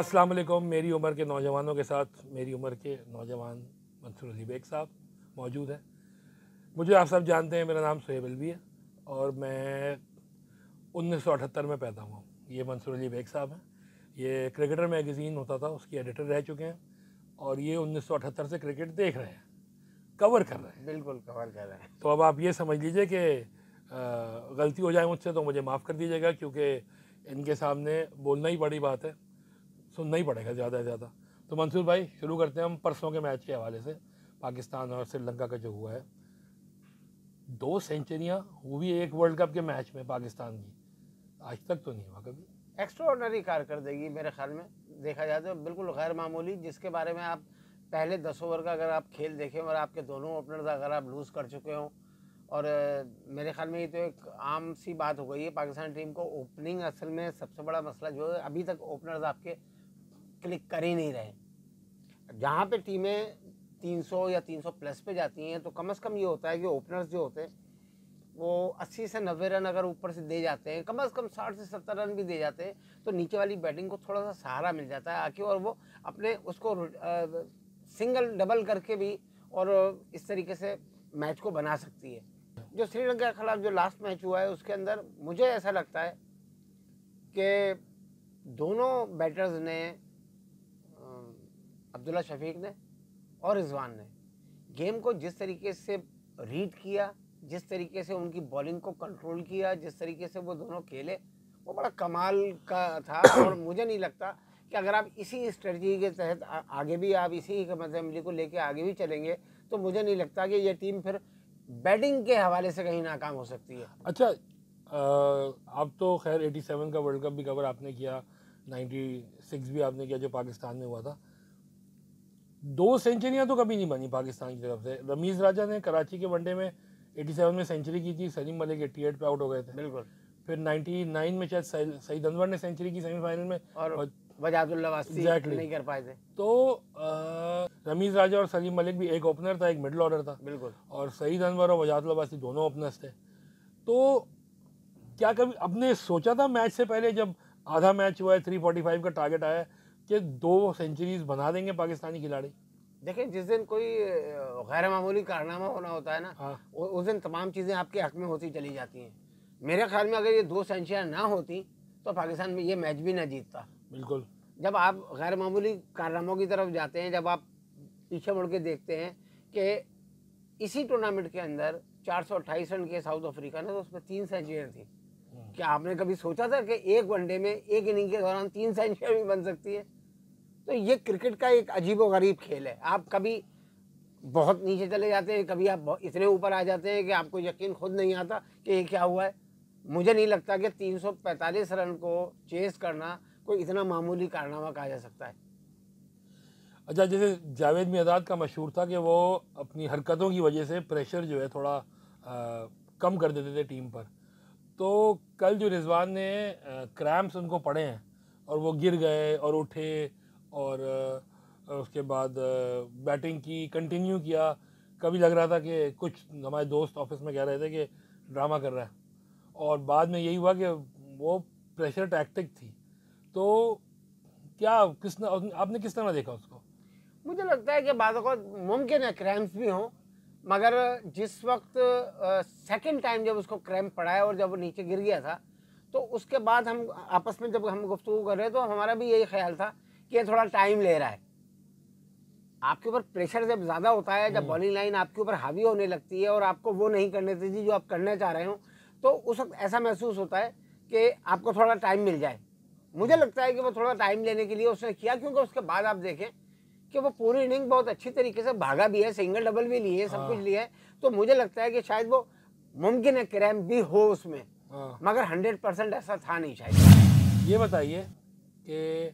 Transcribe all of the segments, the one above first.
अस्सलाम वालेकुम मेरी उम्र के नौजवानों के साथ मेरी उम्र के नौजवान मंसूर अली बेग साहब मौजूद हैं मुझे आप सब जानते हैं मेरा नाम सुहेब अलवी है और मैं उन्नीस में पैदा हुआ हूँ ये मंसूर अली बेग साहब हैं ये क्रिकेटर मैगज़ीन होता था उसकी एडिटर रह चुके हैं और ये उन्नीस से क्रिकेट देख रहे हैं कवर कर रहे हैं बिल्कुल कवर कर रहे हैं तो अब आप ये समझ लीजिए कि गलती हो जाए मुझसे तो मुझे माफ़ कर दीजिएगा क्योंकि इनके सामने बोलना ही बड़ी बात है सुनना ही पड़ेगा ज़्यादा से ज़्यादा तो मंसूर भाई शुरू करते हैं हम परसों के मैच के हवाले से पाकिस्तान और श्रीलंका का जो हुआ है दो सेंचुरियाँ वो भी एक वर्ल्ड कप के मैच में पाकिस्तान की आज तक तो नहीं हुआ कभी एक्स्ट्रॉर्डनरी कारकर्दगी मेरे ख्याल में देखा जाए तो बिल्कुल गैर मामूली जिसके बारे में आप पहले दस ओवर का अगर आप खेल देखें और आपके दोनों ओपनर्स अगर आप लूज़ कर चुके हों और मेरे ख्याल में ये तो एक आम सी बात हो गई है पाकिस्तान टीम को ओपनिंग असल में सबसे बड़ा मसला जो है अभी तक ओपनर्स आपके क्लिक कर ही नहीं रहे जहाँ पे टीमें 300 या 300 प्लस पे जाती हैं तो कम से कम ये होता है कि ओपनर्स जो होते हैं वो 80 से 90 रन अगर ऊपर से दे जाते हैं कम से कम 60 से 70 रन भी दे जाते हैं तो नीचे वाली बैटिंग को थोड़ा सा सहारा मिल जाता है आखिर और वो अपने उसको सिंगल डबल करके भी और इस तरीके से मैच को बना सकती है जो श्रीलंका के खिलाफ जो लास्ट मैच हुआ है उसके अंदर मुझे ऐसा लगता है कि दोनों बैटर्स ने अब्दुल्ला शफीक ने और रिजवान ने गेम को जिस तरीके से रीड किया जिस तरीके से उनकी बॉलिंग को कंट्रोल किया जिस तरीके से वो दोनों खेले वो बड़ा कमाल का था और मुझे नहीं लगता कि अगर आप इसी स्ट्रेटजी के तहत आगे भी आप इसी मतलब को लेके आगे भी चलेंगे तो मुझे नहीं लगता कि ये टीम फिर बैटिंग के हवाले से कहीं नाकाम हो सकती है अच्छा आप तो खैर 87 का वर्ल्ड कप भी कवर आपने किया 96 भी आपने किया जो पाकिस्तान में हुआ था दो सेंचुरियां तो कभी नहीं बनी पाकिस्तान की तरफ से रमीज राजा ने कराची के वनडे में 87 में सेंचुरी की थी सलीम मलिक 88 पे आउट हो गए थे बिल्कुल फिर 99 में शायद सईद अनवर ने सेंचुरी की सेमीफाइनल में और exactly. नहीं कर पाए थे तो रमीज राजा और सलीम मलिक भी एक ओपनर था एक मिडिल ऑर्डर था बिल्कुल और सईद अनवर और वजाजुल्ला दोनों ओपनर्स थे तो क्या कभी आपने सोचा था मैच से पहले जब आधा मैच हुआ है थ्री फोर्टी फाइव का टारगेट आया कि दो सेंचुरीज बना देंगे पाकिस्तानी खिलाड़ी देखिए जिस दिन कोई गैर मामूली कारनामा होना होता है ना हाँ। उस दिन तमाम चीज़ें आपके हक में होती चली जाती हैं मेरे ख्याल में अगर ये दो सेंचुरियाँ ना होती तो पाकिस्तान में ये मैच भी ना जीतता बिल्कुल जब आप गैर मामूली कारनामों की तरफ जाते हैं जब आप पीछे मुड़ के देखते हैं कि इसी टूर्नामेंट के अंदर चार सौ अट्ठाईस रन के साउथ अफ्रीका ने तो उसमें तीन सेंचुरियाँ थी हम्म। क्या आपने कभी सोचा था कि एक वनडे में एक इनिंग के दौरान तीन सेंचुरियाँ भी बन सकती है तो ये क्रिकेट का एक अजीब ग़रीब खेल है आप कभी बहुत नीचे चले जाते हैं कभी आप इतने ऊपर आ जाते हैं कि आपको यकीन खुद नहीं आता कि ये क्या हुआ है मुझे नहीं लगता कि 345 रन को चेस करना कोई इतना मामूली कारनामा कहा जा सकता है अच्छा जैसे जावेद मियादाद का मशहूर था कि वो अपनी हरकतों की वजह से प्रेशर जो है थोड़ा आ, कम कर देते थे टीम पर तो कल जो रिजवान ने क्रैम्प्स उनको पड़े हैं और वो गिर गए और उठे और उसके बाद बैटिंग की कंटिन्यू किया कभी लग रहा था कि कुछ हमारे दोस्त ऑफिस में कह रहे थे कि ड्रामा कर रहा है और बाद में यही हुआ कि वो प्रेशर टैक्टिक थी तो क्या किसने आपने किस तरह देखा उसको मुझे लगता है कि बाद मुमकिन है क्रैम्प भी हों मगर जिस वक्त सेकंड टाइम जब उसको क्रैम्प पड़ा है और जब वो नीचे गिर गया था तो उसके बाद हम आपस में जब हम गुफ्तु कर रहे तो हमारा भी यही ख्याल था कि थोड़ा टाइम ले रहा है आपके ऊपर प्रेशर जब ज़्यादा होता है जब बॉलिंग हम्म। लाइन आपके ऊपर हावी होने लगती है और आपको वो नहीं करने देती जो आप करना चाह रहे हो तो उस वक्त ऐसा महसूस होता है कि आपको थोड़ा टाइम मिल जाए मुझे लगता है कि वो थोड़ा टाइम लेने के लिए उसने किया क्योंकि उसके बाद आप देखें कि वो पूरी इनिंग बहुत अच्छी तरीके से भागा भी है सिंगल डबल भी लिए है सब हाँ। कुछ लिया है तो मुझे लगता है कि शायद वो मुमकिन है क्रैम भी हो उसमें हाँ। मगर हंड्रेड परसेंट ऐसा था नहीं शायद ये बताइए कि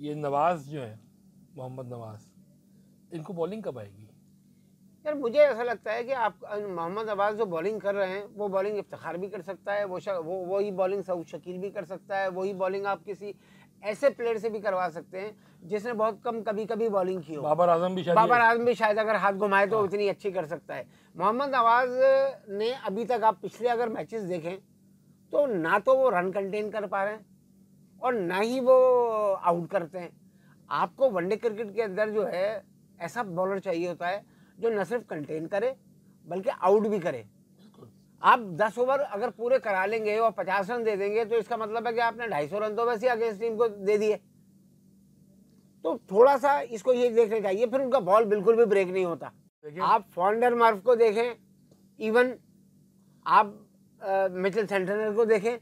ये नवाज जो है मोहम्मद नवाज इनको बॉलिंग कब आएगी यार मुझे ऐसा लगता है कि आप मोहम्मद नवाज जो बॉलिंग कर रहे हैं वो बॉलिंग इफ्तार भी कर सकता है वो वो वही बॉलिंग सऊद शकील भी कर सकता है वही बॉलिंग आप किसी ऐसे प्लेयर से भी करवा सकते हैं जिसने बहुत कम कभी कभी बॉलिंग की हो बाबर आजम भी शायद बाबर आजम भी शायद अगर हाथ घुमाए तो उतनी हाँ। अच्छी कर सकता है मोहम्मद नवाज ने अभी तक आप पिछले अगर मैचेस देखें तो ना तो वो रन कंटेन कर पा रहे हैं और ना ही वो आउट करते हैं आपको वनडे क्रिकेट के अंदर जो है ऐसा बॉलर चाहिए होता है जो न सिर्फ कंटेन करे बल्कि आउट भी करे आप दस ओवर अगर पूरे करा लेंगे और पचास रन दे देंगे तो इसका मतलब है कि आपने ढाई सौ रन तो वैसे अगेंस्ट टीम को दे दिए तो थोड़ा सा इसको ये देखना चाहिए फिर उनका बॉल बिल्कुल भी ब्रेक नहीं होता आप फॉन्डर मार्फ को देखें इवन आप मिचल सेंटनर को देखें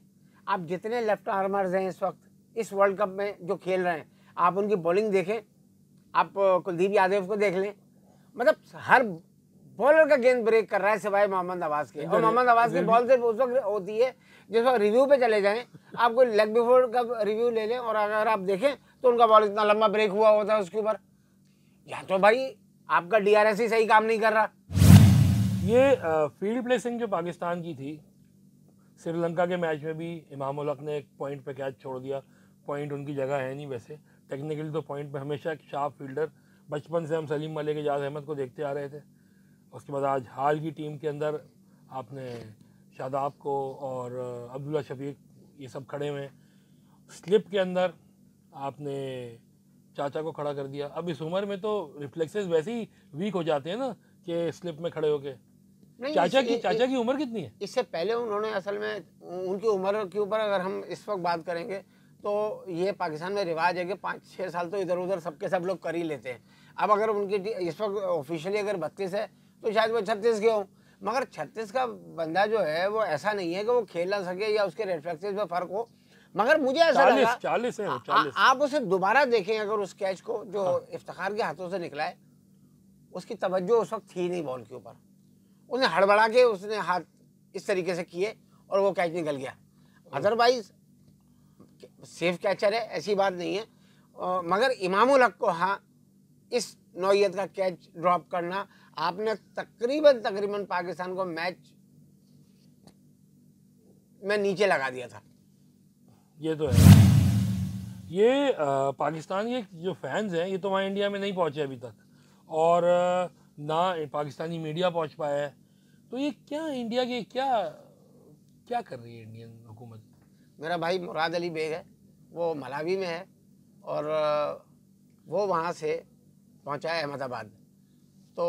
आप जितने लेफ्ट आर्मर्स हैं इस वक्त इस वर्ल्ड कप में जो खेल रहे हैं आप उनकी बॉलिंग देखें आप कुलदीप यादव को देख लें मतलब हर बॉलर का गेंद ब्रेक कर रहा है सिवाय मोहम्मद आवाज के और मोहम्मद आवाज की बॉल सिर्फ उस वक्त होती है जिस वक्त रिव्यू पे चले जाएं आप कोई लेग बिफोर का रिव्यू ले लें और अगर आप देखें तो उनका बॉल इतना लंबा ब्रेक हुआ होता है उसके ऊपर या तो भाई आपका डी ही सही काम नहीं कर रहा ये फील्ड प्लेसिंग जो पाकिस्तान की थी श्रीलंका के मैच में भी इमाम उलक ने एक पॉइंट पे कैच छोड़ दिया पॉइंट उनकी जगह है नहीं वैसे टेक्निकली तो पॉइंट पे हमेशा एक शार्प फील्डर बचपन से हम सलीम मलिक एजाज अहमद को देखते आ रहे थे उसके बाद आज हाल की टीम के अंदर आपने शादाब को और अब्दुल्ला शफीक ये सब खड़े हुए स्लिप के अंदर आपने चाचा को खड़ा कर दिया अब इस उम्र में तो रिफ्लेक्सेस वैसे ही वीक हो जाते हैं ना कि स्लिप में खड़े होके चाचा की चाचा की उम्र कितनी है इससे पहले उन्होंने असल में उनकी उम्र के ऊपर अगर हम इस वक्त बात करेंगे तो ये पाकिस्तान में रिवाज है कि पाँच छः साल तो इधर उधर सबके सब लोग कर ही लेते हैं अब अगर उनकी इस वक्त ऑफिशियली अगर बत्तीस है तो शायद वो छत्तीस के हों मगर छत्तीस का बंदा जो है वो ऐसा नहीं है कि वो खेल ना सके या उसके रेफ्लेक्सेस में फ़र्क हो मगर मुझे ऐसा चालीस, लगा चालीस है चालीस। आ, आप उसे दोबारा देखें अगर उस कैच को जो हाँ। इफ्तार के हाथों से निकला है उसकी तवज्जो उस वक्त थी नहीं बॉल के ऊपर उसने हड़बड़ा के उसने हाथ इस तरीके से किए और वो कैच निकल गया अदरवाइज हाँ। सेफ कैचर है ऐसी बात नहीं है मगर इमामुल हक को हाँ इस नौीयत का कैच ड्रॉप करना आपने तकरीबन तकरीबन पाकिस्तान को मैच में नीचे लगा दिया था ये तो है ये आ, पाकिस्तान के जो फैंस हैं ये तो वहाँ इंडिया में नहीं पहुँचे अभी तक और ना पाकिस्तानी मीडिया पहुँच पाया है तो ये क्या इंडिया के क्या क्या कर रही है इंडियन हुकूमत मेरा भाई मुराद अली बेग है वो मलावी में है और वो वहाँ से पहुँचा है अहमदाबाद तो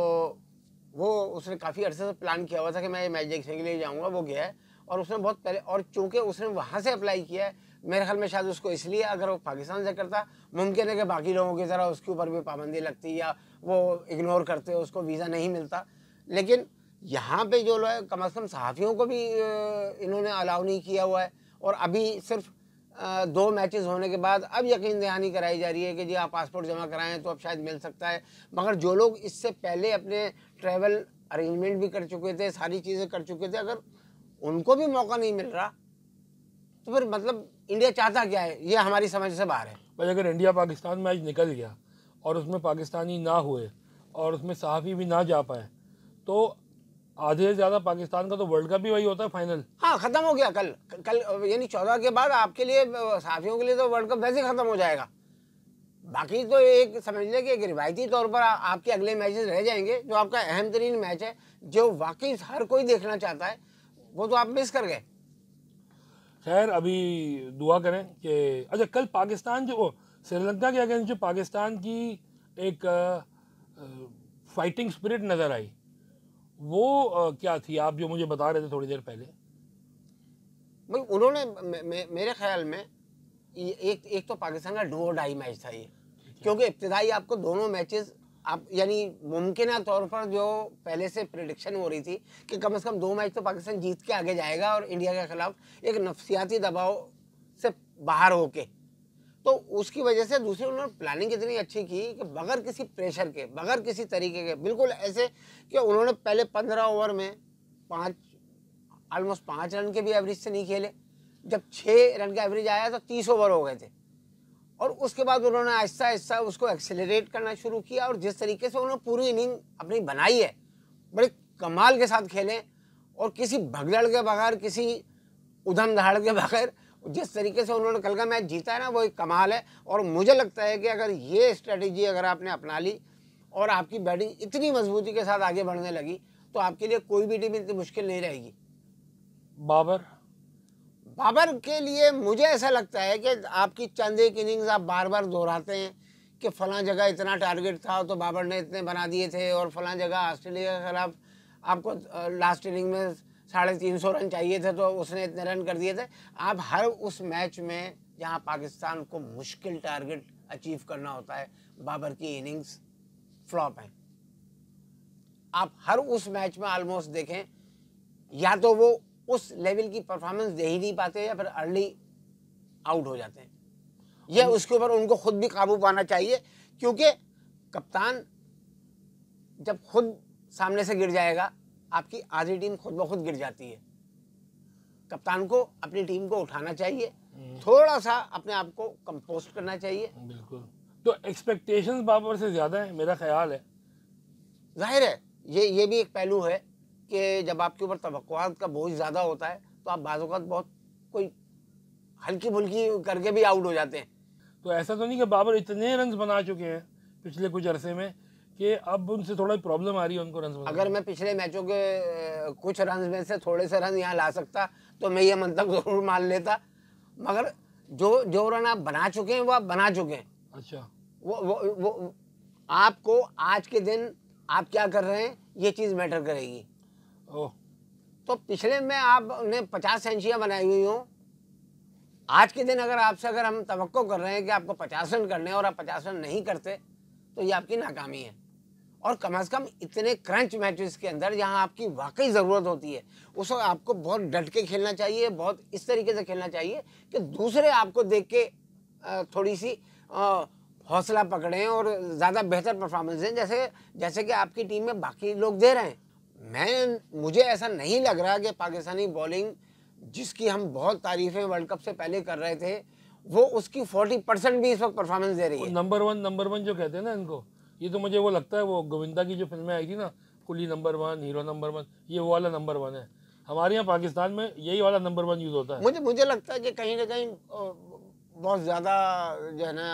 वो उसने काफ़ी अर्से से प्लान किया हुआ था कि मैं मैजिक के लिए जाऊँगा वो गया है और उसने बहुत पहले और चूँकि उसने वहाँ से अप्लाई किया है मेरे ख्याल में शायद उसको इसलिए अगर वो पाकिस्तान से करता मुमकिन है कि बाकी लोगों की ज़रा उसके ऊपर भी पाबंदी लगती या वो इग्नोर करते उसको वीज़ा नहीं मिलता लेकिन यहाँ पे जो लोग कम अज़ कम सहाफ़ियों को भी इन्होंने अलाउ नहीं किया हुआ है और अभी सिर्फ दो मैचेस होने के बाद अब यकीन दहानी कराई जा रही है कि जी आप पासपोर्ट जमा कराएं तो अब शायद मिल सकता है मगर जो लोग इससे पहले अपने ट्रैवल अरेंजमेंट भी कर चुके थे सारी चीज़ें कर चुके थे अगर उनको भी मौका नहीं मिल रहा तो फिर मतलब इंडिया चाहता क्या है ये हमारी समझ से बाहर है भाई अगर इंडिया पाकिस्तान मैच निकल गया और उसमें पाकिस्तानी ना हुए और उसमें सहाफ़ी भी ना जा पाए तो आधे से ज्यादा पाकिस्तान का तो वर्ल्ड कप भी वही होता है फाइनल हाँ खत्म हो गया कल कल यानी चौदह के बाद आपके लिए साथियों के लिए तो वर्ल्ड कप वैसे खत्म हो जाएगा बाकी तो एक समझ लें कि एक रिवायती तौर पर आ, आपके अगले मैचेस रह जाएंगे जो आपका अहम तरीन मैच है जो वाकई हर कोई देखना चाहता है वो तो आप मिस कर गए खैर अभी दुआ करें कि अच्छा कल पाकिस्तान जो श्रीलंका के अगेंस्ट जो पाकिस्तान की एक फाइटिंग स्पिरिट नज़र आई वो आ, क्या थी आप जो मुझे बता रहे थे थोड़ी देर पहले मतलब उन्होंने मेरे ख्याल में एक एक तो पाकिस्तान का डोर डाई मैच था ये क्योंकि इब्तदाई आपको दोनों मैचेस आप यानी मुमकिन तौर पर जो पहले से प्रडिक्शन हो रही थी कि कम से कम दो मैच तो पाकिस्तान जीत के आगे जाएगा और इंडिया के खिलाफ एक नफसियाती दबाव से बाहर होके तो उसकी वजह से दूसरे उन्होंने प्लानिंग इतनी अच्छी की कि बगैर किसी प्रेशर के बगैर किसी तरीके के बिल्कुल ऐसे कि उन्होंने पहले पंद्रह ओवर में पाँच ऑलमोस्ट पाँच रन के भी एवरेज से नहीं खेले जब छः रन का एवरेज आया तो तीस ओवर हो गए थे और उसके बाद उन्होंने आहिस्ता आहिस्ता उसको एक्सेलरेट करना शुरू किया और जिस तरीके से उन्होंने पूरी इनिंग अपनी बनाई है बड़े कमाल के साथ खेले और किसी भगदड़ के बगैर किसी उधम धाड़ के बगैर जिस तरीके से उन्होंने कल का मैच जीता है ना वो एक कमाल है और मुझे लगता है कि अगर ये स्ट्रेटेजी अगर आपने अपना ली और आपकी बैटिंग इतनी मजबूती के साथ आगे बढ़ने लगी तो आपके लिए कोई भी टीम इतनी मुश्किल नहीं रहेगी बाबर बाबर के लिए मुझे ऐसा लगता है कि आपकी चंद एक इनिंग्स आप बार बार दोहराते हैं कि फला जगह इतना टारगेट था तो बाबर ने इतने बना दिए थे और फला जगह ऑस्ट्रेलिया के खिलाफ आपको लास्ट इनिंग में साढ़े तीन सौ रन चाहिए थे तो उसने इतने रन कर दिए थे आप हर उस मैच में जहाँ पाकिस्तान को मुश्किल टारगेट अचीव करना होता है बाबर की इनिंग्स फ्लॉप हैं आप हर उस मैच में ऑलमोस्ट देखें या तो वो उस लेवल की परफॉर्मेंस दे ही नहीं पाते या फिर अर्ली आउट हो जाते हैं यह उसके ऊपर उनको खुद भी काबू पाना चाहिए क्योंकि कप्तान जब खुद सामने से गिर जाएगा आपकी आधी टीम खुद ब खुद गिर जाती है कप्तान को अपनी टीम को उठाना चाहिए हम्म। थोड़ा सा अपने आप को कंपोस्ट करना चाहिए बिल्कुल तो एक्सपेक्टेशन बाबर से ज़्यादा है मेरा ख्याल है जाहिर है ये ये भी एक पहलू है कि जब आपके ऊपर तवक़ात का बोझ ज़्यादा होता है तो आप बाज बहुत कोई हल्की फुल्की करके भी आउट हो जाते हैं तो ऐसा तो नहीं कि बाबर इतने रन बना चुके हैं पिछले कुछ अरसे में कि अब उनसे थोड़ा प्रॉब्लम आ रही है उनको रन अगर मैं पिछले मैचों के कुछ रन में से थोड़े से रन यहाँ ला सकता तो मैं ये मंतव जरूर मान लेता मगर जो जो रन आप बना चुके हैं वो आप बना चुके हैं अच्छा वो वो वो आपको आज के दिन आप क्या कर रहे हैं ये चीज़ मैटर करेगी ओह तो पिछले में आपने पचास सेंचुरियाँ बनाई हुई हों आज के दिन अगर आपसे अगर हम तो कर रहे हैं कि आपको पचास रन करने और आप पचास रन नहीं करते तो ये आपकी नाकामी है और कम अज़ कम इतने क्रंच मैचेस के अंदर जहाँ आपकी वाकई ज़रूरत होती है उस वक्त आपको बहुत डट के खेलना चाहिए बहुत इस तरीके से खेलना चाहिए कि दूसरे आपको देख के थोड़ी सी हौसला पकड़ें और ज़्यादा बेहतर परफॉर्मेंस दें जैसे जैसे कि आपकी टीम में बाकी लोग दे रहे हैं मैं मुझे ऐसा नहीं लग रहा कि पाकिस्तानी बॉलिंग जिसकी हम बहुत तारीफ़ें वर्ल्ड कप से पहले कर रहे थे वो उसकी 40 परसेंट भी इस वक्त परफॉर्मेंस दे रही है नंबर वन नंबर वन जो कहते हैं ना इनको ये तो मुझे वो लगता है वो गोविंदा की जो फिल्में आई थी ना Coolie number one hero number one ये वो वाला नंबर वन है हमारे यहाँ पाकिस्तान में यही वाला नंबर वन यूज़ होता है मुझे मुझे लगता है कि कहीं ना कहीं बहुत ज़्यादा जो है ना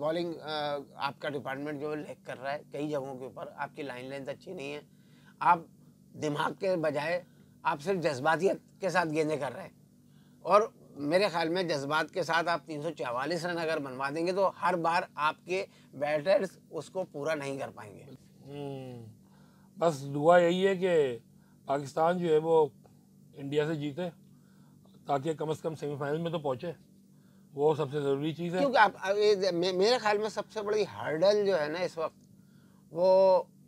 बॉलिंग आपका डिपार्टमेंट जो लेक कर रहा है कई जगहों के ऊपर आपकी लाइन लेंथ अच्छी नहीं है आप दिमाग के बजाय आप सिर्फ जज्बातियत के साथ गेंदे कर रहे हैं और मेरे ख्याल में जज्बात के साथ आप तीन रन अगर बनवा देंगे तो हर बार आपके बैटर्स उसको पूरा नहीं कर पाएंगे हम्म। बस दुआ यही है कि पाकिस्तान जो है वो इंडिया से जीते ताकि कम से कम सेमीफाइनल में तो पहुँचे वो सबसे ज़रूरी चीज़ है क्योंकि आप मेरे ख्याल में सबसे बड़ी हर्डल जो है ना इस वक्त वो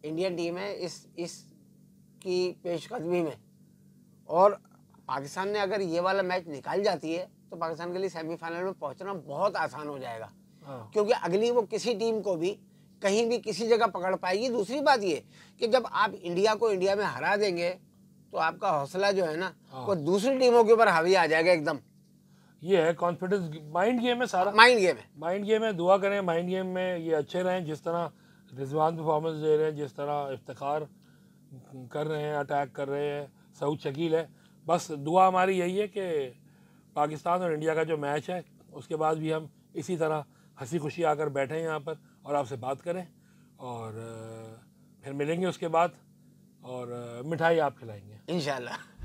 इंडियन टीम है इस इस की पेशकदमी में और पाकिस्तान ने अगर ये वाला मैच निकाल जाती है तो पाकिस्तान के लिए सेमीफाइनल में पहुंचना बहुत आसान हो जाएगा हाँ। क्योंकि अगली वो किसी टीम को भी कहीं भी किसी जगह पकड़ पाएगी दूसरी बात ये कि जब आप इंडिया को इंडिया में हरा देंगे तो आपका हौसला जो है ना हाँ। वो दूसरी टीमों के ऊपर हावी आ जाएगा एकदम ये है कॉन्फिडेंस माइंड गेम है सारा माइंड गेम है माइंड गेम है दुआ करें माइंड गेम में ये अच्छे रहें जिस तरह रिजवान परफॉर्मेंस दे रहे हैं जिस तरह इफ्तार कर रहे हैं अटैक कर रहे हैं सऊद शकील है बस दुआ हमारी यही है कि पाकिस्तान और इंडिया का जो मैच है उसके बाद भी हम इसी तरह हंसी खुशी आकर बैठें यहाँ पर और आपसे बात करें और फिर मिलेंगे उसके बाद और मिठाई आप खिलाएंगे इन